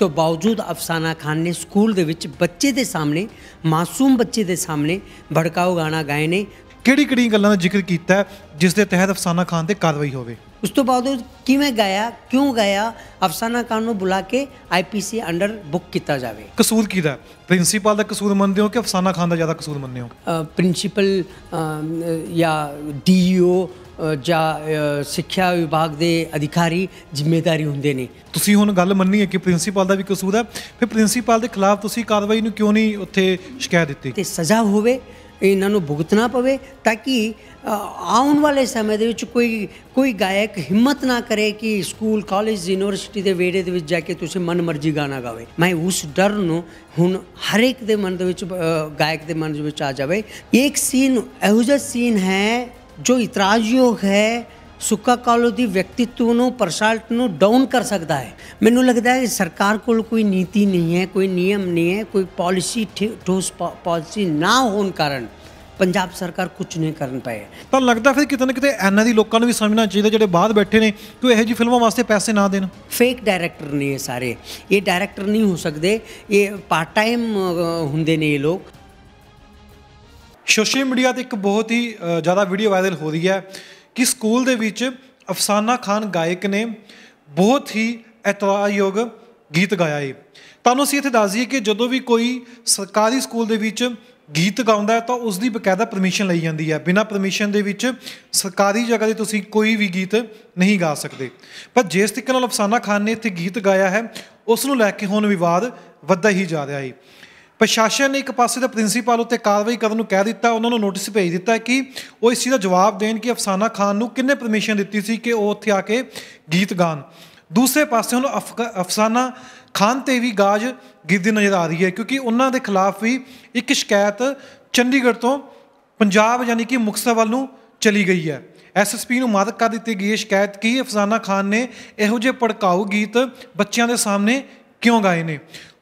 ਤੋਂ ਬਾਵਜੂਦ ਅਫਸਾਨਾ ਖਾਨ ਨੇ ਸਕੂਲ ਦੇ ਵਿੱਚ ਬੱਚੇ ਦੇ ਸਾਹਮਣੇ ਮਾਸੂਮ ਬੱਚੇ ਦੇ ਸਾਹਮਣੇ ਭੜਕਾਊ ਗਾਣਾ ਗਾਏ ਨੇ ਕਿਹੜੀ ਕਿਹੜੀ ਗੱਲਾਂ ਦਾ ਜ਼ਿਕਰ ਕੀਤਾ ਜਿਸ ਦੇ ਤਹਿਤ ਅਫਸਾਨਾ ਖਾਨ ਤੇ ਕਾਰਵਾਈ ਹੋਵੇ ਉਸ ਤੋਂ ਬਾਅਦ ਉਹ ਕਿਵੇਂ ਗਾਇਆ ਕਿਉਂ ਗਾਇਆ ਅਫਸਾਨਾ ਖਾਨ ਨੂੰ ਬੁਲਾ ਕੇ ਆਈਪੀਸੀ ਅੰਡਰ ਬੁੱਕ ਕੀਤਾ ਜਾਵੇ ਕਸੂਰ ਕਿਹਦਾ ਪ੍ਰਿੰਸੀਪਲ ਦਾ ਕਸੂਰ ਮੰਨਦੇ ਹੋ ਕਿ ਅਫਸਾਨਾ ਖਾਨ ਦਾ ਜ਼ਿਆਦਾ ਕਸੂਰ ਮੰਨਦੇ ਹੋ ਪ੍ਰਿੰਸੀਪਲ ਜਾਂ ਡੀਓ ਜਾਂ ਸਿੱਖਿਆ ਵਿਭਾਗ ਦੇ ਅਧਿਕਾਰੀ ਜ਼ਿੰਮੇਵਾਰੀ ਹੁੰਦੇ ਨੇ ਤੁਸੀਂ ਹੁਣ ਗੱਲ ਮੰਨੀ ਹੈ ਕਿ ਪ੍ਰਿੰਸੀਪਲ ਦਾ ਵੀ ਕਸੂਰ ਹੈ ਫਿਰ ਪ੍ਰਿੰਸੀਪਲ ਦੇ ਖਿਲਾਫ ਤੁਸੀਂ ਕਾਰਵਾਈ ਨੂੰ ਕਿਉਂ ਨਹੀਂ ਉੱਥੇ ਸ਼ਿਕਾਇਤ ਦਿੱਤੀ ਤੇ ਸਜ਼ਾ ਹੋਵੇ ਇਹਨਾਂ ਨੂੰ ਭੁਗਤਣਾ ਪਵੇ ਤਾਂ ਕਿ ਆਉਣ ਵਾਲੇ ਸਮੇਂ ਦੇ ਵਿੱਚ ਕੋਈ ਕੋਈ ਗਾਇਕ ਹਿੰਮਤ ਨਾ ਕਰੇ ਕਿ ਸਕੂਲ ਕਾਲਜ ਯੂਨੀਵਰਸਿਟੀ ਦੇ ਵੇੜੇ ਦੇ ਵਿੱਚ ਜਾ ਕੇ ਤੁਸੀਂ ਮਨਮਰਜ਼ੀ ਗਾਣਾ ਗਾਵੇ ਮੈਂ ਉਸ ਡਰ ਨੂੰ ਹੁਣ ਹਰ ਇੱਕ ਦੇ ਮਨ ਦੇ ਵਿੱਚ ਗਾਇਕ ਦੇ ਮਨ ਦੇ ਵਿੱਚ ਆ ਜਾਵੇ ਇੱਕ ਸੀਨ ਇਹੋ ਜਿਹਾ ਸੀਨ ਹੈ ਜੋ ਇਤਰਾਜ਼ਯੋਗ ਹੈ ਸੁੱਕਾ ਕਾਲੋ ਦੀ ਵਿਅਕਤੀਤਵ ਨੂੰ ਪਰਸਾਲਟ ਨੂੰ ਡਾਊਨ ਕਰ ਸਕਦਾ ਹੈ ਮੈਨੂੰ ਲੱਗਦਾ ਹੈ ਸਰਕਾਰ ਕੋਲ ਕੋਈ ਨੀਤੀ ਨਹੀਂ ਹੈ ਕੋਈ ਨਿਯਮ ਨਹੀਂ ਹੈ ਕੋਈ ਪਾਲਿਸੀ ਠੋਸ ਪਾਲਿਸੀ ਨਾ ਹੋਣ ਕਾਰਨ ਪੰਜਾਬ ਸਰਕਾਰ ਕੁਝ ਨਹੀਂ ਕਰਨ ਪਈ ਤਾਂ ਲੱਗਦਾ ਫਿਰ ਕਿਤੇ ਨਾ ਕਿਤੇ ਐਨਾ ਦੀ ਲੋਕਾਂ ਨੂੰ ਵੀ ਸਮਝਣਾ ਚਾਹੀਦਾ ਜਿਹੜੇ ਬਾਹਰ ਬੈਠੇ ਨੇ ਕਿ ਉਹ ਇਹੋ ਜੀ ਫਿਲਮਾਂ ਵਾਸਤੇ ਪੈਸੇ ਨਾ ਦੇਣ ਫੇਕ ਡਾਇਰੈਕਟਰ ਨਹੀਂ ਇਹ ਸਾਰੇ ਇਹ ਡਾਇਰੈਕਟਰ ਨਹੀਂ ਹੋ ਸਕਦੇ ਇਹ ਪਾਰਟ ਟਾਈਮ ਹੁੰਦੇ ਨੇ ਇਹ ਲੋਕ ਸੋਸ਼ਲ ਮੀਡੀਆ ਤੇ ਇੱਕ ਬਹੁਤ ਹੀ ਜ਼ਿਆਦਾ ਵੀਡੀਓ ਵਾਇਰਲ ਹੋ ਰਹੀ ਹੈ ਕਿ ਸਕੂਲ ਦੇ ਵਿੱਚ ਅਫਸਾਨਾ ਖਾਨ ਗਾਇਕ ਨੇ ਬਹੁਤ ਹੀ ਇਤਰਾਯੋਗ ਗੀਤ ਗਾਇਆ ਏ ਤੁਹਾਨੂੰ ਅਸੀਂ ਇੱਥੇ ਦੱਸ ਦਈਏ ਕਿ ਜਦੋਂ ਵੀ ਕੋਈ ਸਰਕਾਰੀ ਸਕੂਲ ਦੇ ਵਿੱਚ ਗੀਤ ਗਾਉਂਦਾ ਹੈ ਤਾਂ ਉਸ ਦੀ ਬਕਾਇਦਾ ਪਰਮਿਸ਼ਨ ਲਈ ਜਾਂਦੀ ਹੈ ਬਿਨਾਂ ਪਰਮਿਸ਼ਨ ਦੇ ਵਿੱਚ ਸਰਕਾਰੀ ਜਗ੍ਹਾ ਤੇ ਤੁਸੀਂ ਕੋਈ ਵੀ ਗੀਤ ਨਹੀਂ ਗਾ ਸਕਦੇ ਪਰ ਜਿਸ ਤਰੀਕੇ ਨਾਲ ਅਫਸਾਨਾ ਖਾਨ ਨੇ ਇੱਥੇ ਗੀਤ ਗਾਇਆ ਹੈ ਉਸ ਨੂੰ ਲੈ ਕੇ ਹੁਣ ਵਿਵਾਦ ਵੱਧਦਾ ਹੀ ਜਾ ਰਿਹਾ ਹੈ ਪ੍ਰਸ਼ਾਸਨ ਨੇ ਇੱਕ ਪਾਸੇ ਤਾਂ ਪ੍ਰਿੰਸੀਪਲ ਉੱਤੇ ਕਾਰਵਾਈ ਕਰਨ ਨੂੰ ਕਹਿ ਦਿੱਤਾ ਉਹਨਾਂ ਨੂੰ ਨੋਟਿਸ ਭੇਜ ਦਿੱਤਾ ਕਿ ਉਹ ਇਸ ਚੀਜ਼ ਦਾ ਜਵਾਬ ਦੇਣ ਕਿ ਅਫਸਾਨਾ ਖਾਨ ਨੂੰ ਕਿੰਨੇ ਪਰਮਿਸ਼ਨ ਦਿੱਤੀ ਸੀ ਕਿ ਉਹ ਉੱਥੇ ਆ ਕੇ ਗੀਤ ਗਾਣ ਦੂਸਰੇ ਪਾਸੇ ਹੁਣ ਅਫਸਾਨਾ ਖਾਨ ਤੇ ਵੀ ਗਾਜ ਗਿਰਦੀ ਨਜ਼ਰ ਆ ਰਹੀ ਹੈ ਕਿਉਂਕਿ ਉਹਨਾਂ ਦੇ ਖਿਲਾਫ ਵੀ ਇੱਕ ਸ਼ਿਕਾਇਤ ਚੰਡੀਗੜ੍ਹ ਤੋਂ ਪੰਜਾਬ ਯਾਨੀ ਕਿ ਮੁਕਤਸਰ ਵੱਲ ਨੂੰ ਚਲੀ ਗਈ ਹੈ ਐਸਐਸਪੀ ਨੂੰ ਮਾਦਕ ਕਰ ਦਿੱਤੀ ਗਈ ਹੈ ਸ਼ਿਕਾਇਤ ਕਿ ਅਫਸਾਨਾ ਖਾਨ ਨੇ ਇਹੋ ਜਿਹੇ ਪੜਕਾਉ ਗੀਤ ਬੱਚਿਆਂ ਦੇ ਸਾਹਮਣੇ ਕਿਉਂ ਗਾਏ ਨੇ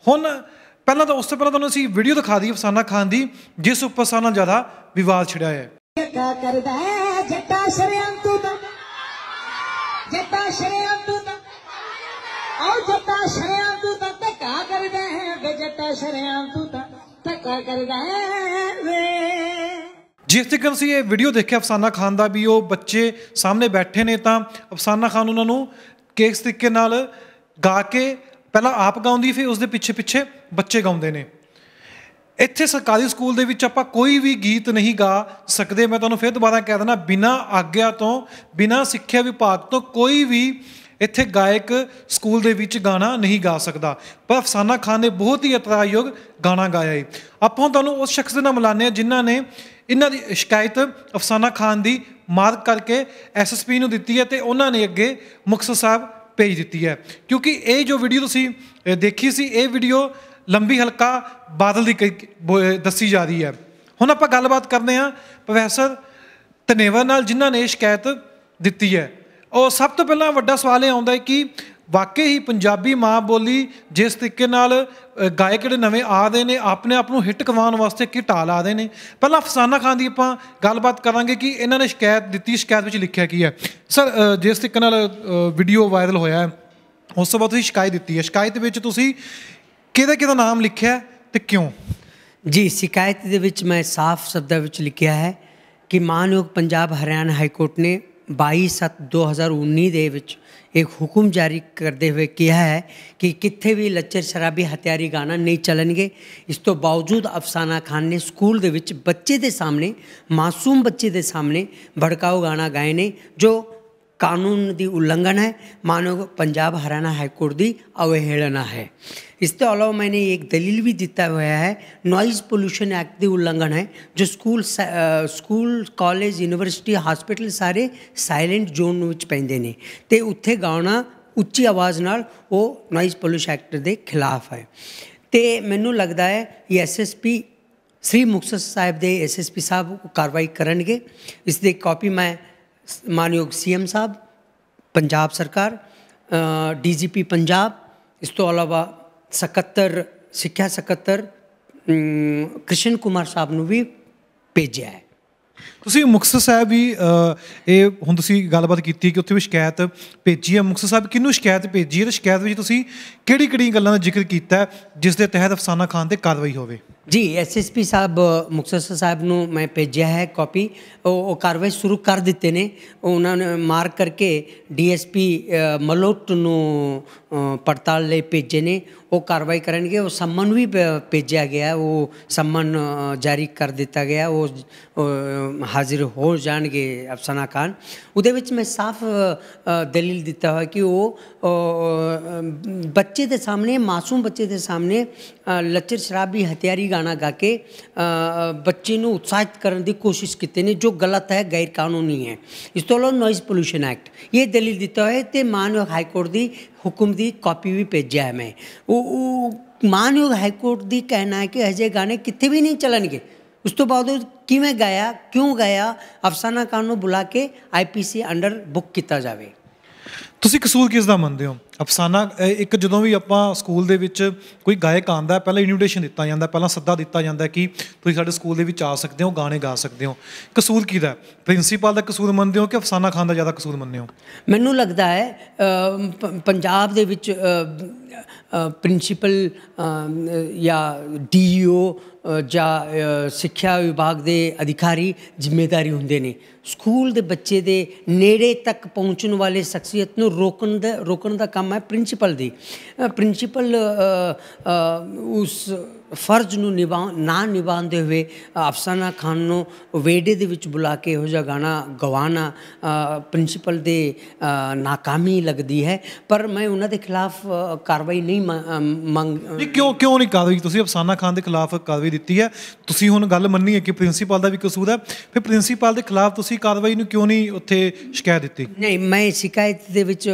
ਹੁਣ ਪਹਿਲਾਂ ਤਾਂ ਉਸ ਤੋਂ ਪਹਿਲਾਂ ਤੁਹਾਨੂੰ ਅਸੀਂ ਵੀਡੀਓ ਦਿਖਾ ਦਈਏ ਫਸਾਨਾ ਖਾਨ ਦੀ ਜਿਸ ਉੱਪਰ ਸਾਨਾ ਜ਼ਿਆਦਾ ਵਿਵਾਦ ਛਿੜਿਆ ਹੈ ਜੱਟਾ ਕਰਦਾ ਕਰ ਸੀ ਜੱਟਾ ਧੱਕਾ ਕਰਦਾ ਹੈ ਜੱਟਾ ਧੱਕਾ ਕਰਦਾ ਵੇ ਇਹ ਵੀਡੀਓ ਦੇਖਿਆ ਅਫਸਾਨਾ ਖਾਨ ਦਾ ਵੀ ਉਹ ਬੱਚੇ ਸਾਹਮਣੇ ਬੈਠੇ ਨੇ ਤਾਂ ਅਫਸਾਨਾ ਖਾਨ ਉਹਨਾਂ ਨੂੰ ਕਿਸ ਤਰੀਕੇ ਨਾਲ ਗਾ ਕੇ ਪਹਿਲਾਂ ਆਪ ਗਾਉਂਦੀ ਫਿਰ ਉਸ ਦੇ ਪਿੱਛੇ ਪਿੱਛੇ ਬੱਚੇ ਗਾਉਂਦੇ ਨੇ ਇੱਥੇ ਸਰਕਾਰੀ ਸਕੂਲ ਦੇ ਵਿੱਚ ਆਪਾਂ ਕੋਈ ਵੀ ਗੀਤ ਨਹੀਂ ਗਾ ਸਕਦੇ ਮੈਂ ਤੁਹਾਨੂੰ ਫਿਰ ਦੁਬਾਰਾ ਕਹਿ ਦਿੰਦਾ ਬਿਨਾ ਆਗਿਆ ਤੋਂ ਬਿਨਾ ਸਿੱਖਿਆ ਵਿਭਾਗ ਤੋਂ ਕੋਈ ਵੀ ਇੱਥੇ ਗਾਇਕ ਸਕੂਲ ਦੇ ਵਿੱਚ ਗਾਣਾ ਨਹੀਂ ਗਾ ਸਕਦਾ ਪਰ ਅਫਸਾਨਾ ਖਾਨ ਨੇ ਬਹੁਤ ਹੀ ਇਤਰਾਯੋਗ ਗਾਣਾ ਗਾਇਆ ਹੈ ਆਪਾਂ ਤੁਹਾਨੂੰ ਉਸ ਸ਼ਖਸ ਦੇ ਨਾਲ ਮਿਲਾਨੇ ਆ ਜਿਨ੍ਹਾਂ ਨੇ ਇਹਨਾਂ ਦੀ ਸ਼ਿਕਾਇਤ ਅਫਸਾਨਾ ਖਾਨ ਦੀ ਮਾਰਕ ਕਰਕੇ ਐਸਐਸਪੀ ਨੂੰ ਦਿੱਤੀ ਹੈ ਤੇ ਉਹਨਾਂ ਨੇ ਅੱਗੇ ਮੁਖਸਰ ਸਾਹਿਬ ਭੇਜ ਦਿੱਤੀ ਹੈ ਕਿਉਂਕਿ ਇਹ ਜੋ ਵੀਡੀਓ ਤੁਸੀਂ ਦੇਖੀ ਸੀ ਇਹ ਵੀਡੀਓ ਲੰਬੀ ਹਲਕਾ ਬਾਦਲ ਦੀ ਦੱਸੀ ਜਾ ਰਹੀ ਹੈ ਹੁਣ ਆਪਾਂ ਗੱਲਬਾਤ ਕਰਦੇ ਹਾਂ ਪ੍ਰੋਫੈਸਰ ਧਨੇਵਾ ਨਾਲ ਜਿਨ੍ਹਾਂ ਨੇ ਸ਼ਿਕਾਇਤ ਦਿੱਤੀ ਹੈ ਉਹ ਸਭ ਤੋਂ ਪਹਿਲਾਂ ਵੱਡਾ ਸਵਾਲ ਇਹ ਆਉਂਦਾ ਹੈ ਕਿ ਵਾਕਈ ਹੀ ਪੰਜਾਬੀ ਮਾਂ ਬੋਲੀ ਜਿਸ ਤਰੀਕੇ ਨਾਲ ਗਾਇਕ ਜਿਹੜੇ ਨਵੇਂ ਆਦੇ ਨੇ ਆਪਣੇ ਆਪ ਨੂੰ ਹਿੱਟ ਕਮਾਉਣ ਵਾਸਤੇ ਕੀ ਢਾਲ ਆ ਨੇ ਪਹਿਲਾਂ ਅਫਸਾਨਾ ਖਾਨ ਦੀ ਆਪਾਂ ਗੱਲਬਾਤ ਕਰਾਂਗੇ ਕਿ ਇਹਨਾਂ ਨੇ ਸ਼ਿਕਾਇਤ ਦਿੱਤੀ ਸ਼ਿਕਾਇਤ ਵਿੱਚ ਲਿਖਿਆ ਕੀ ਹੈ ਸਰ ਜਿਸ ਤਰੀਕੇ ਨਾਲ ਵੀਡੀਓ ਵਾਇਰਲ ਹੋਇਆ ਹੈ ਉਸ ਤੋਂ ਬਾਅਦ ਤੁਸੀਂ ਸ਼ਿਕਾਇਤ ਦਿੱਤੀ ਹੈ ਸ਼ਿਕਾਇਤ ਵਿੱਚ ਤੁਸੀਂ ਕਿਹਦੇ ਕਿਹਦਾ ਨਾਮ ਲਿਖਿਆ ਤੇ ਕਿਉਂ ਜੀ ਸ਼ਿਕਾਇਤ ਦੇ ਵਿੱਚ ਮੈਂ ਸਾਫ਼ ਸ਼ਬਦਾਂ ਵਿੱਚ ਲਿਖਿਆ ਹੈ ਕਿ ਮਾਨਯੋਗ ਪੰਜਾਬ ਹਰਿਆਣਾ ਹਾਈ ਕੋਰਟ ਨੇ 22 7 2019 ਦੇ ਵਿੱਚ एक हुक्म जारी करते हुए किया है कि कितने ਵੀ ਲੱਚਰ ਸ਼ਰਾਬੀ ਹਥਿਆਰੀ ਗਾਣਾ ਨਹੀਂ ਚੱਲਣਗੇ ਇਸ ਤੋਂ ਬਾਵਜੂਦ ਅਫਸਾਨਾ ਖਾਨ ਨੇ ਸਕੂਲ ਦੇ ਵਿੱਚ ਬੱਚੇ ਦੇ ਸਾਹਮਣੇ ਮਾਸੂਮ ਬੱਚੇ ਦੇ ਸਾਹਮਣੇ ਭੜਕਾਊ ਗਾਣਾ ਗਾਏ ਨੇ ਜੋ ਕਾਨੂੰਨ ਦੀ ਉਲੰਘਣ ਹੈ ਮਾਨੋ ਪੰਜਾਬ ਹਰਿਆਣਾ ਹਾਈ ਕੋਰਟ ਦੀ ਅਵਹੇਲਨਾ ਹੈ ਇਸ ਤੋਂ ਇਲਾਵਾ ਮੈਂ ਇੱਕ ਦਲੀਲ ਵੀ ਦਿੱਤਾ ਹੋਇਆ ਹੈ नॉइज़ ਪੋਲੂਸ਼ਨ ਐਕਟ की उल्लंघन ਹੈ ਜੋ school school college university hospital ਸਾਰੇ ਸਾਇਲੈਂਟ ਜ਼ੋਨ ਵਿੱਚ ਪੈਂਦੇ ਨੇ ਤੇ ਉੱਥੇ ਗਾਉਣਾ ਉੱਚੀ ਆਵਾਜ਼ ਨਾਲ ਉਹ ਨੋਇਜ਼ ਪੋਲੂਸ਼ਨ ਐਕਟ ਦੇ ਖਿਲਾਫ ਹੈ ਤੇ ਮੈਨੂੰ ਲੱਗਦਾ ਹੈ ਇਹ ਐਸਐਸਪੀ ਸ੍ਰੀ ਮੁਕਤਸਰ ਸਾਹਿਬ ਦੇ ਐਸਐਸਪੀ ਸਾਹਿਬ ਕਾਰਵਾਈ ਕਰਨਗੇ ਇਸ ਦੇ ਕਾਪੀ ਮੈਂ ਮਾਨਯੋਗ ਸੀਐਮ ਸਾਹਿਬ ਪੰਜਾਬ ਸਰਕਾਰ ਡੀਜੀਪੀ ਪੰਜਾਬ ਇਸ ਤੋਂ ਇਲਾਵਾ ਸਕੱਤਰ ਸਿੱਖਿਆ ਸਕੱਤਰ ਕ੍ਰਿਸ਼ਨ ਕੁਮਾਰ ਸਾਹਿਬ ਨੂੰ ਵੀ ਭੇਜਿਆ ਹੈ ਤੁਸੀਂ ਮੁਕਤਸਰ ਸਾਹਿਬ ਵੀ ਇਹ ਹੁਣ ਤੁਸੀਂ ਗੱਲਬਾਤ ਕੀਤੀ ਕਿ ਉੱਥੇ ਵੀ ਸ਼ਿਕਾਇਤ ਭੇਜੀ ਹੈ ਮੁਕਤਸਰ ਸਾਹਿਬ ਕਿਹਨੂੰ ਸ਼ਿਕਾਇਤ ਭੇਜੀ ਹੈ ਸ਼ਿਕਾਇਤ ਵਿੱਚ ਤੁਸੀਂ ਕਿਹੜੀ ਕਿਹੜੀ ਗੱਲਾਂ ਦਾ ਜ਼ਿਕਰ ਕੀਤਾ ਜਿਸ ਦੇ ਤਹਿਤ ਅਫਸਾਨਾ ਖਾਨ ਤੇ ਕਾਰਵਾਈ ਹੋਵੇ ਜੀ ਐਸਐਸਪੀ ਸਾਹਿਬ ਮੁਕਤਸਰ ਸਾਹਿਬ ਨੂੰ ਮੈਂ ਭੇਜਿਆ ਹੈ ਕਾਪੀ ਉਹ ਕਾਰਵਾਈ ਸ਼ੁਰੂ ਕਰ ਦਿੱਤੇ ਨੇ ਉਹਨਾਂ ਨੇ ਮਾਰ ਕਰਕੇ ਡੀਐਸਪੀ ਮਲੋਟ ਨੂੰ ਪੜਤਾਲ ਲਈ ਭੇਜੇ ਨੇ ਉਹ ਕਾਰਵਾਈ ਕਰਨਗੇ ਉਹ ਸੰਮਨ ਵੀ ਭੇਜਿਆ ਗਿਆ ਉਹ ਸੰਮਨ ਜਾਰੀ ਕਰ ਦਿੱਤਾ ਗਿਆ ਉਹ ਹਾਜ਼ਰ ਹੋ ਜਾਣਗੇ ਅਫਸਾਨਾ ਖਾਨ ਉਹਦੇ ਵਿੱਚ ਮੈਂ ਸਾਫ਼ ਦਲੀਲ ਦਿੱਤਾ ਹੋਇਆ ਕਿ ਉਹ ਬੱਚੇ ਦੇ ਸਾਹਮਣੇ ਮਾਸੂਮ ਬੱਚੇ ਦੇ ਸਾਹਮਣੇ ਲੱਚਰ ਸ਼ਰਾਬੀ ਹਥਿਆਰੀ ਗਾਣਾ ਗਾ ਕੇ ਬੱਚੇ ਨੂੰ ਉਤਸ਼ਾਹਿਤ ਕਰਨ ਦੀ ਕੋਸ਼ਿਸ਼ ਕੀਤੀ ਨੇ ਜੋ ਗਲਤ ਹੈ ਗੈਰ ਕਾਨੂੰਨੀ ਹੈ ਇਸ ਤੋਂ ਲੋ ਨੋਇਸ ਪੋਲੂਸ਼ਨ ਐਕਟ ਇਹ ਦਲੀਲ ਦਿੱਤਾ ਹੋਇਆ ਤੇ ਮਾਨਯੋਗ ਹਾਈ ਕੋਰਟ ਦੀ ਹੁਕਮ ਦੀ ਕਾਪੀ ਵੀ ਭੇਜਿਆ ਹੈ ਮੈਂ ਉਹ ਮਾਨਯੋਗ ਹਾਈ ਕੋਰਟ ਦੀ ਕਹਿਣਾ ਹੈ ਕਿ ਅਜੇ ਗਾਣੇ ਕਿਤੇ ਵੀ ਨਹੀਂ ਚੱਲਣਗੇ ਉਸ ਤੋਂ ਬਾਅਦ ਉਹ ਕਿਵੇਂ ਗਾਇਆ ਕਿਉਂ ਗਾਇਆ ਅਫਸਾਨਾ ਖਾਨ ਨੂੰ ਬੁਲਾ ਕੇ ਆਈਪੀਸੀ ਅੰਡਰ ਬੁੱਕ ਕੀਤਾ ਜਾਵੇ ਤੁਸੀਂ ਕਸੂਰ ਕਿਸ ਦਾ ਮੰਨਦੇ ਹੋ ਅਫਸਾਨਾ ਇੱਕ ਜਦੋਂ ਵੀ ਆਪਾਂ ਸਕੂਲ ਦੇ ਵਿੱਚ ਕੋਈ ਗਾਇਕ ਆਂਦਾ ਪਹਿਲਾਂ ਇਨਵੀਟੇਸ਼ਨ ਦਿੱਤਾ ਜਾਂਦਾ ਪਹਿਲਾਂ ਸੱਦਾ ਦਿੱਤਾ ਜਾਂਦਾ ਕਿ ਤੁਸੀਂ ਸਾਡੇ ਸਕੂਲ ਦੇ ਵਿੱਚ ਆ ਸਕਦੇ ਹੋ ਗਾਣੇ ਗਾ ਸਕਦੇ ਹੋ ਕਸੂਰ ਕਿਹਦਾ ਪ੍ਰਿੰਸੀਪਲ ਦਾ ਕਸੂਰ ਮੰਨਦੇ ਹੋ ਕਿ ਅਫਸਾਨਾ ਖਾਨ ਦਾ ਜ਼ਿਆਦਾ ਕਸੂਰ ਮੰਨਦੇ ਹੋ ਮੈਨੂੰ ਲੱਗਦਾ ਹੈ ਪੰਜਾਬ ਦੇ ਵਿੱਚ ਪ੍ਰਿੰਸੀਪਲ ਜਾਂ ਡੀਓ ਜਾਂ ਸਿੱਖਿਆ ਵਿਭਾਗ ਦੇ ਅਧਿਕਾਰੀ ਜ਼ਿੰਮੇਵਾਰੀ ਹੁੰਦੇ ਨੇ ਸਕੂਲ ਦੇ ਬੱਚੇ ਦੇ ਨੇੜੇ ਤੱਕ ਪਹੁੰਚਣ ਵਾਲੇ ਸ਼ਖਸੀਅਤ ਨੂੰ ਰੋਕਣ ਦਾ ਰੋਕਣ ਦਾ ਕੰਮ ਕੰਮ ਹੈ ਪ੍ਰਿੰਸੀਪਲ ਦੀ ਪ੍ਰਿੰਸੀਪਲ ਉਸ ਫਰਜ਼ ਨੂੰ ਨਿਭਾ ਨਾ ਨਿਭਾਉਂਦੇ ਹੋਏ ਅਫਸਾਨਾ ਖਾਨ ਨੂੰ ਵੇਡੇ ਦੇ ਵਿੱਚ ਬੁਲਾ ਕੇ ਇਹੋ ਜਿਹਾ ਗਾਣਾ ਗਵਾਣਾ ਪ੍ਰਿੰਸੀਪਲ ਦੇ ناکਾਮੀ ਲੱਗਦੀ ਹੈ ਪਰ ਮੈਂ ਉਹਨਾਂ ਦੇ ਖਿਲਾਫ ਕਾਰਵਾਈ ਨਹੀਂ ਮੰਗ ਨਹੀਂ ਕਿਉਂ ਕਿਉਂ ਨਹੀਂ ਕਾਰਵਾਈ ਤੁਸੀਂ ਅਫਸਾਨਾ ਖਾਨ ਦੇ ਖਿਲਾਫ ਕਾਰਵਾਈ ਦਿੱਤੀ ਹੈ ਤੁਸੀਂ ਹੁਣ ਗੱਲ ਮੰਨੀ ਹੈ ਕਿ ਪ੍ਰਿੰਸੀਪਲ ਦਾ ਵੀ ਕਸੂਰ ਹੈ ਫਿਰ ਪ੍ਰਿੰਸੀਪਲ ਦੇ ਖਿਲਾਫ ਤੁਸੀਂ ਕਾਰਵਾਈ ਨੂੰ ਕਿਉਂ ਨਹੀਂ ਉੱਥੇ ਸ਼ਿਕਾਇਤ ਦਿੱਤੀ ਨਹੀਂ ਮੈਂ ਸ਼ਿਕਾਇਤ ਦੇ ਵਿੱਚ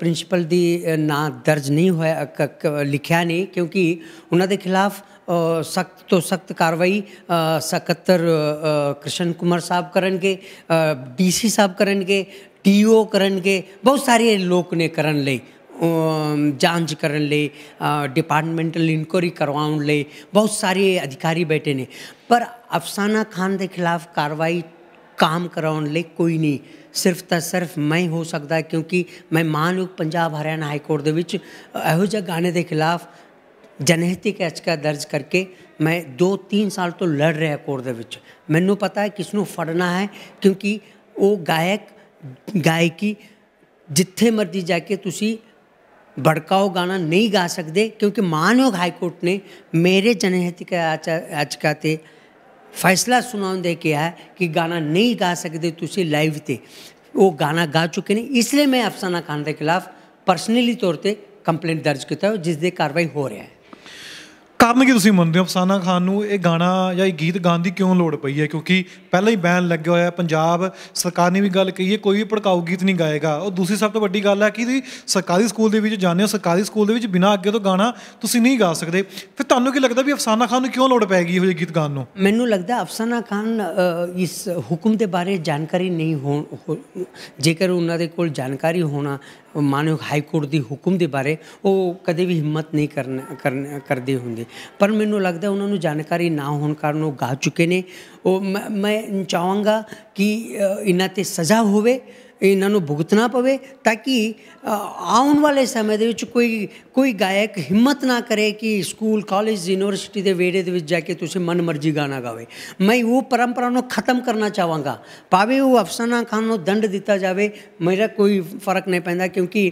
ਪ੍ਰਿੰਸੀਪਲ ਦੀ ਨਾਂ ਦਰਜ ਨਹੀਂ ਹੋਇਆ ਲਿਖਿਆ ਨਹੀਂ ਕਿਉਂਕਿ ਉਹਨਾਂ ਦੇ ਖਿਲਾਫ ਸਖਤ ਤੋਂ ਸਖਤ ਕਾਰਵਾਈ ਸਕੱਤਰ ਕ੍ਰਿਸ਼ਨ ਕੁਮਾਰ ਸਾਹਿਬ ਕਰਨਗੇ ਡੀਸੀ ਸਾਹਿਬ ਕਰਨਗੇ ਟੀਓ ਕਰਨਗੇ ਬਹੁਤ ਸਾਰੇ ਲੋਕ ਨੇ ਕਰਨ ਲਈ ਜਾਂਚ ਕਰਨ ਲਈ ਡਿਪਾਰਟਮੈਂਟਲ ਇਨਕੁਆਰੀ ਕਰਵਾਉਣ ਲਈ ਬਹੁਤ ਸਾਰੇ ਅਧਿਕਾਰੀ ਬੈਠੇ ਨੇ ਪਰ ਅਫਸਾਨਾ ਖਾਨ ਦੇ ਖਿਲਾਫ ਕਾਰਵਾਈ ਕੰਮ ਕਰਾਉਣ ਲਈ ਕੋਈ ਨਹੀਂ ਸਿਰਫ ਤਾਂ ਸਿਰਫ ਮੈਂ ਹੋ ਸਕਦਾ ਕਿਉਂਕਿ ਮੈਂ ਮਾਨਯੋਗ ਪੰਜਾਬ ਹਰਿਆਣਾ ਹਾਈ ਕੋਰਟ ਦੇ ਵਿੱਚ ਇਹੋ ਜਿਹੇ ਗਾਣੇ ਦੇ ਖਿਲਾਫ ਜਨਹਿਤਿਕ ਐਚਕਾ ਦਰਜ ਕਰਕੇ ਮੈਂ 2-3 ਸਾਲ ਤੋਂ ਲੜ ਰਿਹਾ ਕੋਰ ਦੇ ਵਿੱਚ ਮੈਨੂੰ ਪਤਾ ਹੈ ਕਿਸ ਨੂੰ ਫੜਨਾ ਹੈ ਕਿਉਂਕਿ ਉਹ ਗਾਇਕ ਗਾਇਕੀ ਜਿੱਥੇ ਮਰਜ਼ੀ ਜਾ ਕੇ ਤੁਸੀਂ ਬੜਕਾਓ ਗਾਣਾ ਨਹੀਂ ਗਾ ਸਕਦੇ ਕਿਉਂਕਿ ਮਾਨਯੋਗ ਹਾਈ ਕੋਰਟ ਨੇ ਮੇਰੇ ਜਨਹਿਤਿਕ ਐਚਕਾ ਤੇ ਫੈਸਲਾ ਸੁਣਾਉਣ ਦੇ ਕੇ ਹੈ ਕਿ ਗਾਣਾ ਨਹੀਂ ਗਾ ਸਕਦੇ ਤੁਸੀਂ ਲਾਈਵ ਤੇ ਉਹ ਗਾਣਾ ਗਾ ਚੁੱਕੇ ਨੇ ਇਸ ਲਈ ਮੈਂ ਅਫਸਾਨਾ ਖਾਨ ਦੇ ਖਿਲਾਫ ਪਰਸਨਲੀ ਤੌਰ ਤੇ ਕੰਪਲੇਂਟ ਦਰਜ ਕੀਤਾ ਜਿਸ ਦੇ ਕਾਰਵਾਈ ਹੋ ਰਹੀ ਹੈ ਕਾਰਨ ਕੀ ਤੁਸੀਂ ਮੰਨਦੇ ਹੋ ਅਫਸਾਨਾ ਖਾਨ ਨੂੰ ਇਹ ਗਾਣਾ ਜਾਂ ਇਹ ਗੀਤ ਗਾਣ ਦੀ ਕਿਉਂ ਲੋੜ ਪਈ ਹੈ ਕਿਉਂਕਿ ਪਹਿਲਾਂ ਹੀ ਬੈਨ ਲੱਗਿਆ ਹੋਇਆ ਹੈ ਪੰਜਾਬ ਸਰਕਾਰ ਨੇ ਵੀ ਗੱਲ ਕਹੀ ਹੈ ਕੋਈ ਵੀ ਭੜਕਾਊ ਗੀਤ ਨਹੀਂ ਗਾਏਗਾ ਉਹ ਦੂਸਰੀ ਸਭ ਤੋਂ ਵੱਡੀ ਗੱਲ ਹੈ ਕਿ ਸਰਕਾਰੀ ਸਕੂਲ ਦੇ ਵਿੱਚ ਜਾਂਦੇ ਹੋ ਸਰਕਾਰੀ ਸਕੂਲ ਦੇ ਵਿੱਚ ਬਿਨਾਂ ਅੱਗੇ ਤੋਂ ਗਾਣਾ ਤੁਸੀਂ ਨਹੀਂ ਗਾ ਸਕਦੇ ਫਿਰ ਤੁਹਾਨੂੰ ਕੀ ਲੱਗਦਾ ਵੀ ਅਫਸਾਨਾ ਖਾਨ ਨੂੰ ਕਿਉਂ ਲੋੜ ਪੈ ਗਈ ਇਹੋ ਜਿਹੇ ਗੀਤ ਗਾਣ ਨੂੰ ਮੈਨੂੰ ਲੱਗਦਾ ਅਫਸਾਨਾ ਖਾਨ ਇਸ ਹੁਕਮ ਦੇ ਬਾਰੇ ਜਾਣਕਾਰੀ ਨਹੀਂ ਹੋਣ ਜੇਕਰ ਉਹਨਾਂ ਦੇ ਕੋਲ ਜਾਣਕਾਰੀ ਹੋਣਾ ਮਾਨਯੋਗ ਹਾਈ ਕੋਰਟ ਦੀ ਹੁਕਮ ਦੇ ਬਾਰੇ ਉਹ ਕਦੇ ਵੀ ਹਿੰਮਤ ਨਹੀਂ ਕਰਨ ਕਰਦੇ ਹੁੰਦੇ ਪਰ ਮੈਨੂੰ ਲੱਗਦਾ ਉਹਨਾਂ ਨੂੰ ਜਾਣਕਾਰੀ ਨਾ ਹੋਣ ਕਾਰਨ ਉਹ ਗਾ ਚੁੱਕੇ ਨੇ ਉਹ ਮੈਂ ਚਾਹਾਂਗਾ ਕਿ ਇਹਨਾਂ ਤੇ ਸਜ਼ਾ ਹੋਵੇ ਇਹਨਾਂ ਨੂੰ ਭੁਗਤਣਾ ਪਵੇ ਤਾਂ ਕਿ ਆਉਣ ਵਾਲੇ ਸਮੇਂ ਦੇ ਵਿੱਚ ਕੋਈ ਕੋਈ ਗਾਇਕ ਹਿੰਮਤ ਨਾ ਕਰੇ ਕਿ ਸਕੂਲ ਕਾਲਜ ਯੂਨੀਵਰਸਿਟੀ ਦੇ ਵੇੜੇ ਦੇ ਵਿੱਚ ਜਾ ਕੇ ਤੁਸੀਂ ਮਨਮਰਜ਼ੀ ਗਾਣਾ ਗਾਵੇ ਮੈਂ ਉਹ ਪਰੰਪਰਾ ਨੂੰ ਖਤਮ ਕਰਨਾ ਚਾਹਾਂਗਾ ਭਾਵੇਂ ਉਹ ਅਫਸਾਨਾ ਖਾਨ ਨੂੰ ਦੰਡ ਦਿੱਤਾ ਜਾਵੇ ਮੇਰਾ ਕੋਈ ਫਰਕ ਨਹੀਂ ਪੈਂਦਾ ਕਿਉਂਕਿ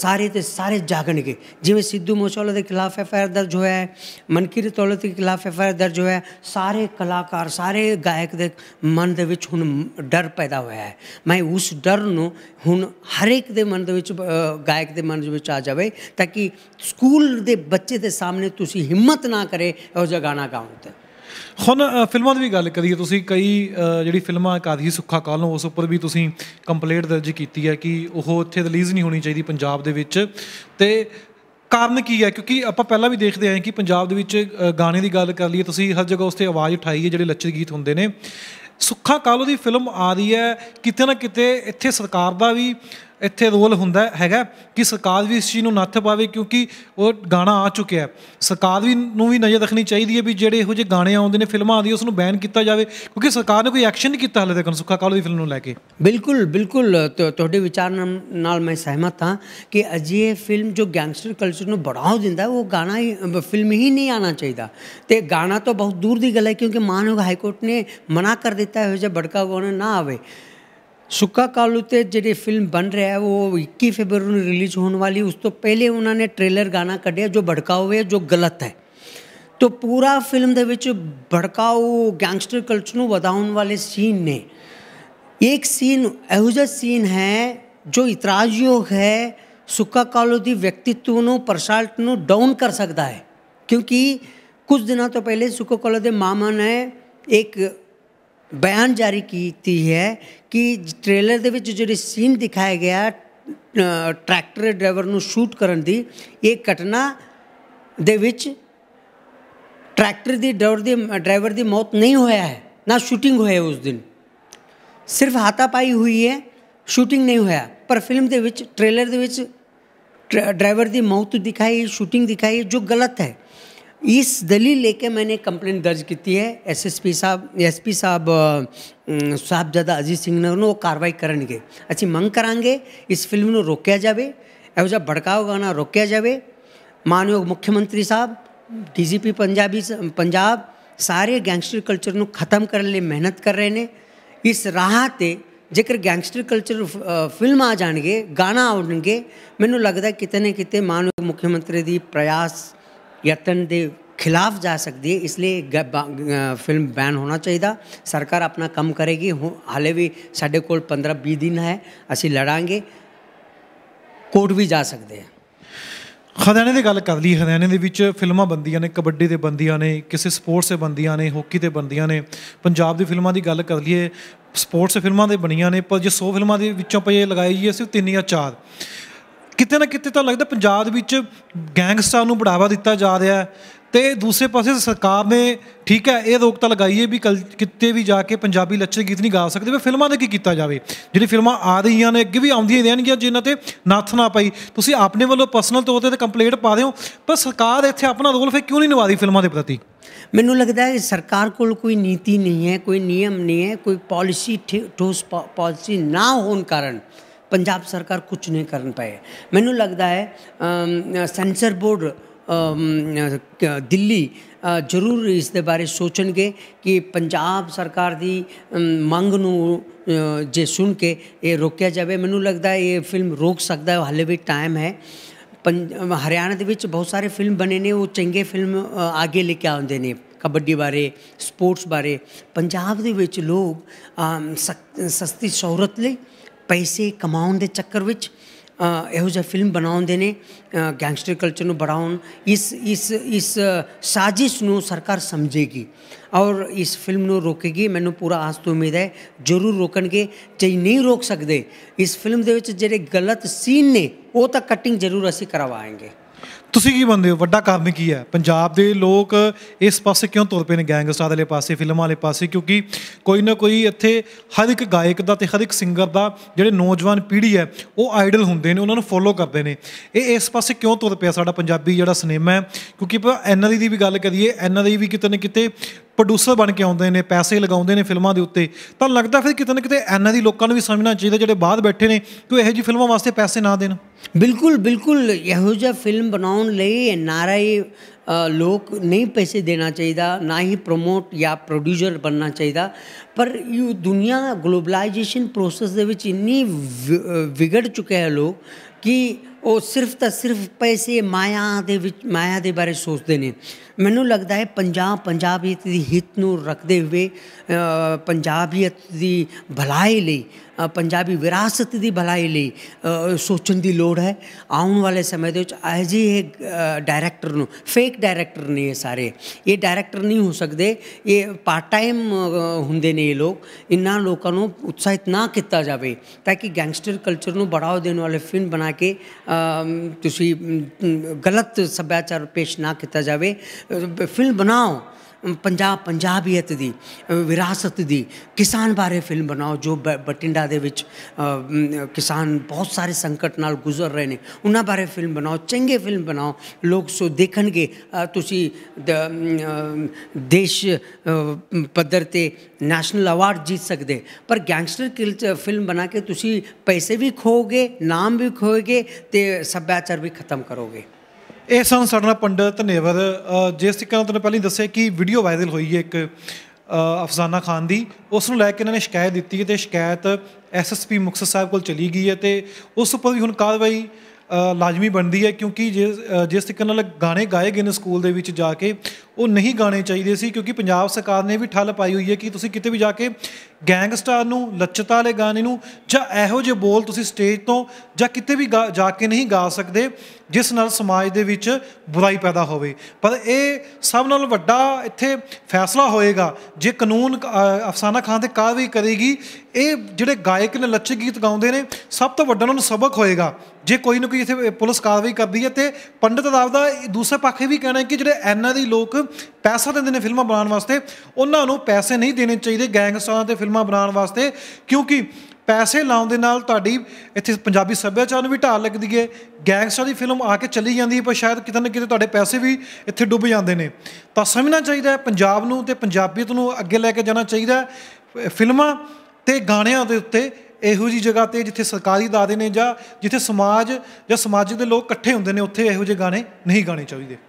ਸਾਰੇ ਤੇ ਸਾਰੇ ਜਾਗਣਗੇ ਜਿਵੇਂ ਸਿੱਧੂ ਮੂਸੇਵਾਲਾ ਦੇ ਖਿਲਾਫ ਐਫ ਆਈ ਆਰ ਦਰਜ ਹੋਇਆ ਹੈ ਮਨਕੀਰਤ ਦੌਲਤ ਦੇ ਖਿਲਾਫ ਐਫ ਆਈ ਆਰ ਦਰਜ ਹੋਇਆ ਸਾਰੇ ਕਲਾਕਾਰ ਸਾਰੇ ਗਾਇਕ ਦੇ ਮਨ ਦੇ ਵਿੱਚ ਹੁਣ ਡਰ ਪੈਦਾ ਹੋਇਆ ਹੈ ਮੈਂ ਉਸ ਡਰ ਸਵਰ ਨੂੰ ਹੁਣ ਹਰ ਇੱਕ ਦੇ ਮਨ ਦੇ ਵਿੱਚ ਗਾਇਕ ਦੇ ਮਨ ਦੇ ਵਿੱਚ ਆ ਜਾਵੇ ਤਾਂ ਕਿ ਸਕੂਲ ਦੇ ਬੱਚੇ ਦੇ ਸਾਹਮਣੇ ਤੁਸੀਂ ਹਿੰਮਤ ਨਾ ਕਰੇ ਉਹ ਜਗਾਣਾ ਗਾਉਣ ਤੇ ਹੁਣ ਫਿਲਮਾਂ ਦੀ ਵੀ ਗੱਲ ਕਰੀਏ ਤੁਸੀਂ ਕਈ ਜਿਹੜੀ ਫਿਲਮਾਂ ਕਾਦੀ ਸੁੱਖਾ ਕਾਲ ਨੂੰ ਉਸ ਉੱਪਰ ਵੀ ਤੁਸੀਂ ਕੰਪਲੇਂਟ ਦਰਜ ਕੀਤੀ ਹੈ ਕਿ ਉਹ ਇੱਥੇ ਰਿਲੀਜ਼ ਨਹੀਂ ਹੋਣੀ ਚਾਹੀਦੀ ਪੰਜਾਬ ਦੇ ਵਿੱਚ ਤੇ ਕਾਰਨ ਕੀ ਹੈ ਕਿਉਂਕਿ ਆਪਾਂ ਪਹਿਲਾਂ ਵੀ ਦੇਖਦੇ ਆਏ ਕਿ ਪੰਜਾਬ ਦੇ ਵਿੱਚ ਗਾਣੇ ਦੀ ਗੱਲ ਕਰ ਲਈਏ ਤੁਸੀਂ ਹਰ ਜਗ੍ਹਾ ਉਸ ਤੇ ਆਵਾਜ਼ ਉਠਾਈ ਹੈ ਜਿਹੜੇ ਲੱਚਰ ਗੀਤ ਹੁੰਦੇ ਨੇ ਸੁੱਖਾ ਕਾਲੋ ਦੀ ਫਿਲਮ ਆ ਰਹੀ ਹੈ ਕਿਤੇ ਨਾ ਕਿਤੇ ਇੱਥੇ ਸਰਕਾਰ ਦਾ ਵੀ ਇੱਥੇ ਰੋਲ ਹੁੰਦਾ ਹੈਗਾ ਕਿ ਸਰਕਾਰ ਵੀ ਇਸ ਚੀਜ਼ ਨੂੰ ਨੱਥ ਪਾਵੇ ਕਿਉਂਕਿ ਉਹ ਗਾਣਾ ਆ ਚੁੱਕਿਆ ਹੈ ਸਰਕਾਰ ਵੀ ਨੂੰ ਵੀ ਨਜ਼ਰ ਰੱਖਣੀ ਚਾਹੀਦੀ ਹੈ ਵੀ ਜਿਹੜੇ ਇਹੋ ਜਿਹੇ ਗਾਣੇ ਆਉਂਦੇ ਨੇ ਫਿਲਮਾਂ ਆਉਂਦੀ ਉਸ ਨੂੰ ਬੈਨ ਕੀਤਾ ਜਾਵੇ ਕਿਉਂਕਿ ਸਰਕਾਰ ਨੇ ਕੋਈ ਐਕਸ਼ਨ ਨਹੀਂ ਕੀਤਾ ਹਲੇ ਤੱਕ ਸੁੱਖਾ ਕਾਲੂ ਦੀ ਫਿਲਮ ਨੂੰ ਲੈ ਕੇ ਬਿਲਕੁਲ ਬਿਲਕੁਲ ਤੁਹਾਡੇ ਵਿਚਾਰ ਨਾਲ ਮੈਂ ਸਹਿਮਤ ਹਾਂ ਕਿ ਅਜੇ ਫਿਲਮ ਜੋ ਗੈਂਗਸਟਰ ਕਲਚਰ ਨੂੰ ਬੜਾਉ ਦਿੰਦਾ ਉਹ ਗਾਣਾ ਹੀ ਫਿਲਮ ਹੀ ਨਹੀਂ ਆਣਾ ਚਾਹੀਦਾ ਤੇ ਗਾਣਾ ਤਾਂ ਬਹੁਤ ਦੂਰ ਦੀ ਗੱਲ ਹੈ ਕਿਉਂਕਿ ਮਾਨਯੋਗ ਹਾਈ ਕੋਰਟ ਨੇ ਮਨਾ ਕਰ ਦਿੱਤਾ ਹੈ ਜੇ ਬੜਕਾ ਗਾਣਾ ਨਾ ਆਵੇ सुक्का कालू ते जी फिल्म बन रहा है वो इक्कीस फरवरी में रिलीज होने वाली उस तो पहले उन्होंने ट्रेलर गाना कढ़िया जो भड़काऊ है जो गलत है तो पूरा फिल्म ਦੇ ਵਿੱਚ ਭੜਕਾਊ ਗੈਂਗਸਟਰ ਕਲਚਰ ਨੂੰ ਵਧਾਉਣ ਵਾਲੇ ਸੀਨ ਨੇ ਇੱਕ ਸੀਨ ਇਹੋ ਜਿਹਾ ਸੀਨ ਹੈ ਜੋ ਇਤਰਾਜ਼ਯੋਗ ਹੈ ਸੁੱਕਾ ਕਾਲੂ ਦੀ ਵਿਅਕਤੀਤਵ ਨੂੰ ਪਰਸਾਲਟ ਨੂੰ ਡਾਊਨ ਕਰ ਸਕਦਾ ਹੈ ਕਿਉਂਕਿ ਕੁਝ ਦਿਨਾਂ ਤੋਂ ਪਹਿਲੇ ਸੁੱਕਾ ਕਾਲੂ ਦੇ ਮਾਮਾ ਨੇ ਇੱਕ बयान जारी की है कि ट्रेलर के जो सीन दिखाया गया ट्रैक्टर ड्राइवर न शूट कर घटना दे ट्रैक्टर की ड्राइवर की ड्राइवर की मौत नहीं होया है ना शूटिंग हो उस दिन सिर्फ हाथापाई हुई है शूटिंग नहीं हो पर फिल्म के ट्रेलर ड्राइवर की मौत दिखाई शूटिंग दिखाई जो गलत है इस दलील लेके मैंने कंप्लेंट दर्ज की है एसएसपी साहब एसपी साहब ਸਾਹਿਬਜ਼ਾਦਾ ਅਜੀਤ ਸਿੰਘ ਨਗਰ ਨੂੰ ਉਹ ਕਾਰਵਾਈ ਕਰਨਗੇ ਅਸੀਂ ਮੰਗ ਕਰਾਂਗੇ ਇਸ ਫਿਲਮ ਨੂੰ ਰੋਕਿਆ ਜਾਵੇ ਇਹੋ ਜਿਹਾ ਭੜਕਾਊ ਗਾਣਾ ਰੋਕਿਆ ਜਾਵੇ ਮਾਨਯੋਗ ਮੁੱਖ ਮੰਤਰੀ ਸਾਹਿਬ ਡੀਜੀਪੀ ਪੰਜਾਬੀ ਪੰਜਾਬ ਸਾਰੇ ਗੈਂਗਸਟਰ ਕਲਚਰ ਨੂੰ ਖਤਮ ਕਰਨ ਲਈ ਮਿਹਨਤ ਕਰ ਰਹੇ ਨੇ ਇਸ ਰਾਹ ਤੇ ਜੇਕਰ ਗੈਂਗਸਟਰ ਕਲਚਰ ਫਿਲਮ ਆ ਜਾਣਗੇ ਗਾਣਾ ਆਉਣਗੇ ਮੈਨੂੰ ਲੱਗਦਾ ਕਿਤੇ ਨਾ ਕਿਤੇ ਮਾਨਯੋਗ ਮੁੱਖ ਮੰਤਰੀ ਦੀ ਪ੍ਰਯਾਸ ਯਤਨ ਦੇ ਖਿਲਾਫ ਜਾ ਸਕਦੀ ਹੈ ਇਸ ਲਈ ਫਿਲਮ ਬੈਨ ਹੋਣਾ ਚਾਹੀਦਾ ਸਰਕਾਰ ਆਪਣਾ ਕੰਮ ਕਰੇਗੀ ਹਾਲੇ ਵੀ ਸਾਡੇ ਕੋਲ 15 20 ਦਿਨ ਹੈ ਅਸੀਂ ਲੜਾਂਗੇ ਕੋਰਟ ਵੀ ਜਾ ਸਕਦੇ ਹਾਂ ਹਰਿਆਣੇ ਦੀ ਗੱਲ ਕਰ ਲਈ ਹਰਿਆਣੇ ਦੇ ਵਿੱਚ ਫਿਲਮਾਂ ਬੰਦੀਆਂ ਨੇ ਕਬੱਡੀ ਦੇ ਬੰਦੀਆਂ ਨੇ ਕਿਸੇ ਸਪੋਰਟਸ ਦੇ ਬੰਦੀਆਂ ਨੇ ਹਾਕੀ ਦੇ ਬੰਦੀਆਂ ਨੇ ਪੰਜਾਬ ਦੀ ਫਿਲਮਾਂ ਦੀ ਗੱਲ ਕਰ ਲਈਏ ਸਪੋਰਟਸ ਫਿਲਮਾਂ ਦੇ ਬਣੀਆਂ ਨੇ ਪਰ ਜੇ 100 ਫਿਲਮਾਂ ਦੇ ਵਿੱਚੋਂ ਪਏ ਲਗਾਈ ਜੀ ਅਸੀਂ 3 ਜਾਂ ਕਿਤੇ ਨਾ ਕਿਤੇ ਤਾਂ ਲੱਗਦਾ ਪੰਜਾਬ ਵਿੱਚ ਗੈਂਗਸਟਰਾਂ ਨੂੰ ਬੜਾਵਾ ਦਿੱਤਾ ਜਾ ਰਿਹਾ ਤੇ ਦੂਸਰੇ ਪਾਸੇ ਸਰਕਾਰ ਨੇ ਠੀਕ ਹੈ ਇਹ ਰੋਕ ਤਾਂ ਲਗਾਈ ਹੈ ਵੀ ਕਿਤੇ ਵੀ ਜਾ ਕੇ ਪੰਜਾਬੀ ਲੱਛਣ ਗੀਤ ਨਹੀਂ ਗਾ ਸਕਦੇ ਵੀ ਫਿਲਮਾਂ ਦੇ ਕੀ ਕੀਤਾ ਜਾਵੇ ਜਿਹੜੀ ਫਿਲਮਾਂ ਆ ਰਹੀਆਂ ਨੇ ਅੱਗੇ ਵੀ ਆਉਂਦੀਆਂ ਰਹਿਣਗੀਆਂ ਜਿਨ੍ਹਾਂ ਤੇ ਨੱਥ ਨਾ ਪਈ ਤੁਸੀਂ ਆਪਣੇ ਵੱਲੋਂ ਪਰਸਨਲ ਤੌਰ ਤੇ ਤਾਂ ਕੰਪਲੇਂਟ ਪਾ ਦਿਓ ਪਰ ਸਰਕਾਰ ਇੱਥੇ ਆਪਣਾ ਰੋਲ ਫੇ ਕਿਉਂ ਨਹੀਂ ਨਿਭਾਦੀ ਫਿਲਮਾਂ ਦੇ ਪ੍ਰਤੀ ਮੈਨੂੰ ਲੱਗਦਾ ਹੈ ਸਰਕਾਰ ਕੋਲ ਕੋਈ ਨੀਤੀ ਨਹੀਂ ਹੈ ਕੋਈ ਨਿਯਮ ਨਹੀਂ ਹੈ ਕੋਈ ਪਾਲਿਸੀ ਠੋਸ ਪਾਲਿਸੀ ਨਾ ਹੋਣ ਕਾਰਨ ਪੰਜਾਬ ਸਰਕਾਰ ਕੁਝ ਨਹੀਂ ਕਰਨ ਪਾਈ ਮੈਨੂੰ ਲੱਗਦਾ ਹੈ ਸੈਂਸਰ ਬੋਰਡ ਦਿੱਲੀ ਜ਼ਰੂਰ ਇਸ ਦੇ ਬਾਰੇ ਸੋਚਣਗੇ ਕਿ ਪੰਜਾਬ ਸਰਕਾਰ ਦੀ ਮੰਗ ਨੂੰ ਜੇ ਸੁਣ ਕੇ ਇਹ ਰੋਕਿਆ ਜਾਵੇ ਮੈਨੂੰ ਲੱਗਦਾ ਇਹ ਫਿਲਮ ਰੋਕ ਸਕਦਾ ਹੈ ਹਾਲੇ ਵੀ ਟਾਈਮ ਹੈ ਹਰਿਆਣਾ ਦੇ ਵਿੱਚ ਬਹੁਤ ਸਾਰੇ ਫਿਲਮ ਬਣੇ ਨੇ ਉਹ ਚੰਗੇ ਫਿਲਮ ਅੱਗੇ ਲੈ ਕੇ ਆਉਂਦੇ ਨੇ ਕਬੱਡੀ ਬਾਰੇ ਸਪੋਰਟਸ ਬਾਰੇ ਪੰਜਾਬ ਦੇ ਵਿੱਚ ਲੋਕ ਸਸਤੀ ਸ਼ੌਹਰਤ ਲਈ ਪੈਸੇ ਕਮਾਉਣ ਦੇ ਚੱਕਰ ਵਿੱਚ ਇਹੋ ਜਿਹਾ ਫਿਲਮ ਬਣਾਉਂਦੇ ਨੇ ਗੈਂਗਸਟਰ ਕਲਚਰ ਨੂੰ ਬੜਾਉਣ ਇਸ ਇਸ ਇਸ ਸਾਜ਼ਿਸ਼ ਨੂੰ ਸਰਕਾਰ ਸਮਝੇਗੀ ਔਰ ਇਸ ਫਿਲਮ ਨੂੰ ਰੋਕੇਗੀ ਮੈਨੂੰ ਪੂਰਾ ਆਸ ਤੋਂ ਉਮੀਦ ਹੈ ਜ਼ਰੂਰ ਰੋਕਣਗੇ ਜੇ ਨਹੀਂ ਰੋਕ ਸਕਦੇ ਇਸ ਫਿਲਮ ਦੇ ਵਿੱਚ ਜਿਹੜੇ ਗਲਤ ਸੀਨ ਨੇ ਉਹ ਤਾਂ ਕਟਿੰਗ ਜ਼ਰੂਰ ਅਸੀਂ ਕਰਵਾਵਾਂਗੇ ਤੁਸੀਂ ਕੀ ਬੰਦੇ ਹੋ ਵੱਡਾ ਕਾਰਨ ਕੀ ਹੈ ਪੰਜਾਬ ਦੇ ਲੋਕ ਇਸ ਪਾਸੇ ਕਿਉਂ ਤੁਰ ਪਏ ਨੇ ਗੈਂਗਸਟਰਾਂ ਵਾਲੇ ਪਾਸੇ ਫਿਲਮਾਂ ਵਾਲੇ ਪਾਸੇ ਕਿਉਂਕਿ ਕੋਈ ਨਾ ਕੋਈ ਇੱਥੇ ਹਰ ਇੱਕ ਗਾਇਕ ਦਾ ਤੇ ਹਰ ਇੱਕ ਸਿੰਗਰ ਦਾ ਜਿਹੜੇ ਨੌਜਵਾਨ ਪੀੜ੍ਹੀ ਹੈ ਉਹ ਆਈਡਲ ਹੁੰਦੇ ਨੇ ਉਹਨਾਂ ਨੂੰ ਫੋਲੋ ਕਰਦੇ ਨੇ ਇਹ ਇਸ ਪਾਸੇ ਕਿਉਂ ਤੁਰ ਪਿਆ ਸਾਡਾ ਪੰਜਾਬੀ ਜਿਹੜਾ ਸਿਨੇਮਾ ਹੈ ਕਿਉਂਕਿ ਐਨਆਰਆਈ ਦੀ ਵੀ ਗੱਲ ਕਰੀਏ ਐਨਆਰਆਈ ਵੀ ਕਿਤੇ ਨਾ ਕਿਤੇ ਪ੍ਰੋਡਿਊਸਰ ਬਣ ਕੇ ਆਉਂਦੇ ਨੇ ਪੈਸੇ ਲਗਾਉਂਦੇ ਨੇ ਫਿਲਮਾਂ ਦੇ ਉੱਤੇ ਤਾਂ ਲੱਗਦਾ ਫਿਰ ਕਿਤੇ ਨਾ ਕਿਤੇ ਐਨਆਰਆਈ ਲੋਕਾਂ ਨੂੰ ਵੀ ਸਮਝਣਾ ਚਾਹੀਦਾ ਜਿਹੜੇ ਬਾਅਦ ਬੈਠੇ ਨੇ ਕਿ ਇਹੋ ਜੀ ਫਿਲਮਾਂ ਵਾਸਤੇ ਪੈਸੇ ਨਾ ਦੇਣ ਬਿਲਕੁਲ ਬਿਲਕੁਲ ਇਹੋ ਜਿਹਾ ਫਿਲਮ ਬਣਾਉਣ ਲਈ ਨਾਰਾਇ ਲੋਕ ਨਹੀਂ ਪੈਸੇ ਦੇਣਾ ਚਾਹੀਦਾ ਨਾ ਹੀ ਪ੍ਰੋਮੋਟ ਜਾਂ ਪ੍ਰੋਡਿਊਸਰ ਬਣਨਾ ਚਾਹੀਦਾ ਪਰ ਇਹ ਦੁਨੀਆ ਗਲੋਬਲਾਈਜੇਸ਼ਨ ਪ੍ਰੋਸੈਸ ਦੇ ਵਿੱਚ ਇੰਨੀ ਵਿਗੜ ਚੁੱਕੇ ਹੈ ਲੋਕ ਕਿ ਉਹ ਸਿਰਫ ਤਾਂ ਸਿਰਫ ਪੈਸੇ ਮਾਇਆ ਦੇ ਵਿੱਚ ਮਾਇਆ ਦੇ ਬਾਰੇ ਸੋਚਦੇ ਨੇ ਮੈਨੂੰ ਲੱਗਦਾ ਹੈ ਪੰਜਾਬ ਪੰਜਾਬੀਅਤ ਦੀ ਹਿੱਤ ਨੂੰ ਰੱਖਦੇ ਹੋਏ ਪੰਜਾਬੀਅਤ ਦੀ ਭਲਾਈ ਲਈ ਪੰਜਾਬੀ ਵਿਰਾਸਤ ਦੀ ਭਲਾਈ ਲਈ ਸੋਚਣ ਦੀ ਲੋੜ ਹੈ ਆਉਣ ਵਾਲੇ ਸਮੇਂ ਦੇ ਵਿੱਚ ਅਜੇ ਇਹ ਡਾਇਰੈਕਟਰ ਨੂੰ ਫੇਕ ਡਾਇਰੈਕਟਰ ਨੇ ਇਹ ਸਾਰੇ ਇਹ ਡਾਇਰੈਕਟਰ ਨਹੀਂ ਹੋ ਸਕਦੇ ਇਹ ਪਾਰਟ ਟਾਈਮ ਹੁੰਦੇ ਨੇ ਇਹ ਲੋਕ ਇਨ੍ਹਾਂ ਲੋਕਾਂ ਨੂੰ ਉਤਸ਼ਾਹਿਤ ਨਾ ਕੀਤਾ ਜਾਵੇ ਤਾਂ ਕਿ ਗੈਂਗਸਟਰ ਕਲਚਰ ਨੂੰ ਬੜਾਵਾ ਦੇਣ ਵਾਲੇ ਫਿਲਮ ਬਣਾ ਕੇ ਤੁਸੀਂ ਗਲਤ ਸੱਭਿਆਚਾਰ ਪੇਸ਼ ਨਾ ਕੀਤਾ ਜਾਵੇ ਫਿਲਮ ਬਣਾਓ ਪੰਜਾਬ ਪੰਜਾਬੀਅਤ ਦੀ ਵਿਰਾਸਤ ਦੀ ਕਿਸਾਨ ਬਾਰੇ ਫਿਲਮ ਬਣਾਓ ਜੋ ਬਟਿੰਡਾ ਦੇ ਵਿੱਚ ਕਿਸਾਨ ਬਹੁਤ ਸਾਰੇ ਸੰਕਟ ਨਾਲ ਗੁਜ਼ਰ ਰਹੇ ਨੇ ਉਹਨਾਂ ਬਾਰੇ ਫਿਲਮ ਬਣਾਓ ਚੰਗੇ ਫਿਲਮ ਬਣਾਓ ਲੋਕ ਸੋ ਦੇਖਣਗੇ ਤੁਸੀਂ ਦੇਸ਼ ਪੱਧਰ ਤੇ ਨੈਸ਼ਨਲ ਅਵਾਰਡ ਜਿੱਤ ਸਕਦੇ ਪਰ ਗੈਂਗਸਟਰ ਕਿਲ ਫਿਲਮ ਬਣਾ ਕੇ ਤੁਸੀਂ ਪੈਸੇ ਵੀ ਖੋਗੇ ਨਾਮ ਵੀ ਖੋਗੇ ਤੇ ਸੱਭਿਆਚਾਰ ਵੀ ਖਤਮ ਕਰੋਗੇ ਇਹ ਸਨ ਸਾਡਾ ਪੰਡਤ ਨੇਵਰ ਜਿਸ ਤਰੀਕੇ ਤੁਹਾਨੂੰ ਪਹਿਲਾਂ ਦੱਸਿਆ ਕਿ ਵੀਡੀਓ ਵਾਇਰਲ ਹੋਈ ਹੈ ਇੱਕ ਅਫਜ਼ਾਨਾ ਖਾਨ ਦੀ ਉਸ ਨੂੰ ਲੈ ਕੇ ਇਹਨਾਂ ਨੇ ਸ਼ਿਕਾਇਤ ਦਿੱਤੀ ਤੇ ਸ਼ਿਕਾਇਤ ਐਸਐਸਪੀ ਮੁਖਸਰ ਸਾਹਿਬ ਕੋਲ ਚਲੀ ਗਈ ਹੈ ਤੇ ਉਸ ਉੱਪਰ ਵੀ ਹੁਣ ਕਾਰਵਾਈ ਲਾਜ਼ਮੀ ਬਣਦੀ ਹੈ ਕਿਉਂਕਿ ਜਿਸ ਜਿਸ ਤਰੀਕੇ ਨਾਲ ਗਾਣੇ ਗਾਏ ਗਏ ਨੇ ਸਕੂਲ ਦੇ ਵਿੱਚ ਜਾ ਕੇ ਉਹ ਨਹੀਂ ਗਾਣੇ ਚਾਹੀਦੇ ਸੀ ਕਿਉਂਕਿ ਪੰਜਾਬ ਸਰਕਾਰ ਨੇ ਵੀ ਠੱਲ ਪਾਈ ਹੋਈ ਹੈ ਕਿ ਤੁਸੀਂ ਕਿਤੇ ਵੀ ਜਾ ਕੇ ਗੈਂਗਸਟਰ ਨੂੰ ਲੱਚਤਾ ਵਾਲੇ ਗਾਣੇ ਨੂੰ ਜਾਂ ਇਹੋ ਜਿਹੇ ਬੋਲ ਤੁਸੀਂ ਸਟੇਜ ਤੋਂ ਜਾਂ ਕਿਤੇ ਵੀ ਜਾ ਕੇ ਨਹੀਂ ਗਾ ਸਕਦੇ ਜਿਸ ਨਾਲ ਸਮਾਜ ਦੇ ਵਿੱਚ ਬੁਰਾਈ ਪੈਦਾ ਹੋਵੇ ਪਰ ਇਹ ਸਭ ਨਾਲੋਂ ਵੱਡਾ ਇੱਥੇ ਫੈਸਲਾ ਹੋਏਗਾ ਜੇ ਕਾਨੂੰਨ ਅਫਸਾਨਾ ਖਾਨ ਤੇ ਕਾਰਵਾਈ ਕਰੇਗੀ ਇਹ ਜਿਹੜੇ ਗਾਇਕ ਨੇ ਲੱਚ ਗੀਤ ਗਾਉਂਦੇ ਨੇ ਸਭ ਤੋਂ ਵੱਡਾ ਉਹਨਾਂ ਨੂੰ ਸਬਕ ਹੋਏਗਾ ਜੇ ਕੋਈ ਨਾ ਕੋਈ ਇੱਥੇ ਪੁਲਿਸ ਕਾਰਵਾਈ ਕਰਦੀ ਹੈ ਤੇ ਪੰਡਤ ਰਾਵ ਦਾ ਦੂਸਰੇ ਪੱਖੇ ਵੀ ਕਹਿਣਾ ਹੈ ਕਿ ਜਿਹੜੇ ਐਨਆਰਆਈ ਲੋਕ ਪੈਸਾ ਦਿੰਦੇ ਨੇ ਫਿਲਮਾਂ ਬਣਾਉਣ ਵਾਸਤੇ ਉਹਨਾਂ ਨੂੰ ਪੈਸੇ ਨਹੀਂ ਦੇਣੇ ਚਾਹੀਦੇ ਗੈਂਗਸਟਰਾਂ ਤੇ ਫਿਲਮਾਂ ਬਣਾਉਣ ਵਾਸਤੇ ਕਿਉਂਕਿ ਪੈਸੇ ਲਾਉਣ ਦੇ ਨਾਲ ਤੁਹਾਡੀ ਇੱਥੇ ਪੰਜਾਬੀ ਸੱਭਿਆਚਾਰ ਨੂੰ ਵੀ ਢਾਲ ਲੱਗਦੀ ਏ ਗੈਂਗਸਟਰ ਦੀ ਫਿਲਮ ਆ ਕੇ ਚਲੀ ਜਾਂਦੀ ਹੈ ਪਰ ਸ਼ਾਇਦ ਕਿਤੇ ਨਾ ਕਿਤੇ ਤੁਹਾਡੇ ਪੈਸੇ ਵੀ ਇੱਥੇ ਡੁੱਬ ਜਾਂਦੇ ਨੇ ਤਾਂ ਸਮਝਣਾ ਚਾਹੀਦਾ ਹੈ ਪੰਜਾਬ ਨੂੰ ਤੇ ਪੰਜਾਬੀਅਤ ਨੂੰ ਅੱਗੇ ਲੈ ਕੇ ਜਾਣਾ ਚਾਹੀਦਾ ਫਿਲਮਾਂ ਤੇ ਗਾਣਿਆਂ ਦੇ ਉੱਤੇ ਇਹੋ ਜੀ ਜਗ੍ਹਾ ਤੇ ਜਿੱਥੇ ਸਰਕਾਰੀ ਦਾਦੇ ਨੇ ਜਾਂ ਜਿੱਥੇ ਸਮਾਜ ਜਾਂ ਸਮਾਜਿਕ ਦੇ ਲੋਕ ਇਕੱਠੇ ਹੁੰਦੇ ਨੇ ਉੱਥੇ ਇਹੋ ਜਿਹੇ ਗਾਣੇ ਨਹੀਂ ਗਾਣੇ ਚਾਹੀਦੇ